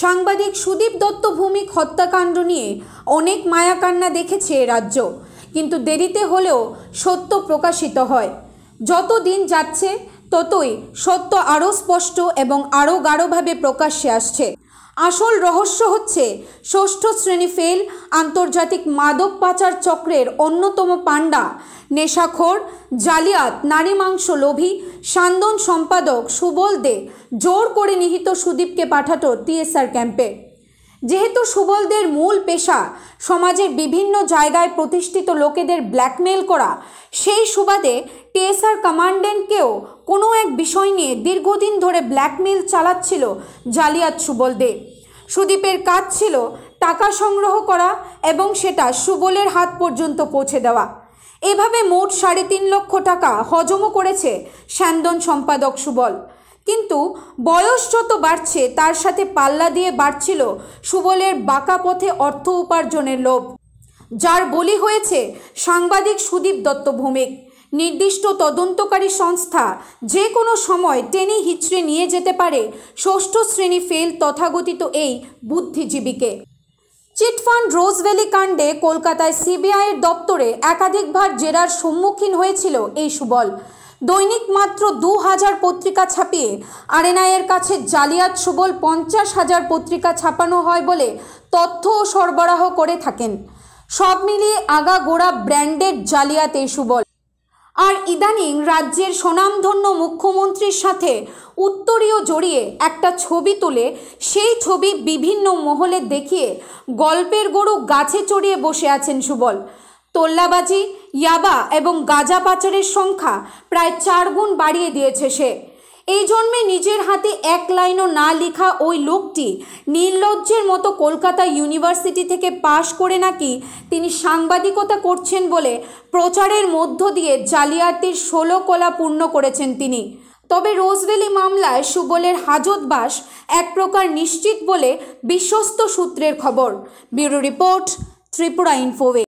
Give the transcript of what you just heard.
সাংবাদিক সুদীপ দত্ত ভৌমিক হত্যাকাণ্ড নিয়ে অনেক মায়াকান্না দেখেছে রাজ্য কিন্তু দেরিতে হলেও সত্য প্রকাশিত হয় যত দিন যাচ্ছে ততই সত্য আরও স্পষ্ট এবং আরও গাঢ়ভাবে প্রকাশ্যে আসছে আসল রহস্য হচ্ছে ষষ্ঠ শ্রেণী ফেল আন্তর্জাতিক মাদক পাচার চক্রের অন্যতম পাণ্ডা নেশাখোর জালিয়াত নারী মাংস লোভী সান্দন সম্পাদক সুবল দে জোর করে নিহিত সুদীপকে পাঠাতো টিএসআর ক্যাম্পে যেহেতু সুবলদের মূল পেশা সমাজের বিভিন্ন জায়গায় প্রতিষ্ঠিত লোকেদের ব্ল্যাকমেল করা সেই সুবাদে টিএসআর কমান্ডেন্টকেও কোনো এক বিষয় নিয়ে দীর্ঘদিন ধরে ব্ল্যাকমেল চালাচ্ছিল জালিয়াত সুবলদে সুদীপের কাজ ছিল টাকা সংগ্রহ করা এবং সেটা সুবলের হাত পর্যন্ত পৌঁছে দেওয়া এভাবে মোট সাড়ে তিন লক্ষ টাকা হজমও করেছে স্যান্দন সম্পাদক সুবল কিন্তু বয়স যত বাড়ছে তার সাথে পাল্লা দিয়ে বাড়ছিল সুবলের বাঁকা পথে অর্থ উপার্জনের লোভ যার বলি হয়েছে সাংবাদিক সুদীপ দত্ত ভৌমিক নির্দিষ্ট তদন্তকারী সংস্থা যে কোনো সময় টেনে হিচড়ে নিয়ে যেতে পারে ষষ্ঠ শ্রেণী ফেল তথাগতিত এই বুদ্ধিজীবীকে চিটফান্ড রোজভ্যালি কাণ্ডে কলকাতায় সিবিআইয়ের দপ্তরে একাধিকবার জেরার সম্মুখীন হয়েছিল এই সুবল দৈনিক মাত্র দু হাজার পত্রিকা ছাপিয়ে আরএনআইয়ের কাছে জালিয়াত সুবল পঞ্চাশ হাজার পত্রিকা ছাপানো হয় বলে তথ্য ও সরবরাহ করে থাকেন সব মিলিয়ে আগাগোড়া ব্র্যান্ডেড জালিয়াত এই সুবল আর ইদানিং রাজ্যের স্বনামধন্য মুখ্যমন্ত্রীর সাথে উত্তরীয় জড়িয়ে একটা ছবি তুলে সেই ছবি বিভিন্ন মহলে দেখিয়ে গল্পের গরু গাছে চড়িয়ে বসে আছেন সুবল তোল্লাবাজি ইয়াবা এবং গাঁজা পাচারের সংখ্যা প্রায় চার গুণ বাড়িয়ে দিয়েছে সে এই জন্মে নিজের হাতে এক লাইনও না লেখা ওই লোকটি নির্লজ্জের মতো কলকাতা ইউনিভার্সিটি থেকে পাশ করে নাকি তিনি সাংবাদিকতা করছেন বলে প্রচারের মধ্য দিয়ে জালিয়াতির ষোলো কলা পূর্ণ করেছেন তিনি তবে রোজভ্যালি মামলায় সুবলের হাজতবাস এক প্রকার নিশ্চিত বলে বিশ্বস্ত সূত্রের খবর ব্যুরো রিপোর্ট ত্রিপুরা ইনফোওয়ে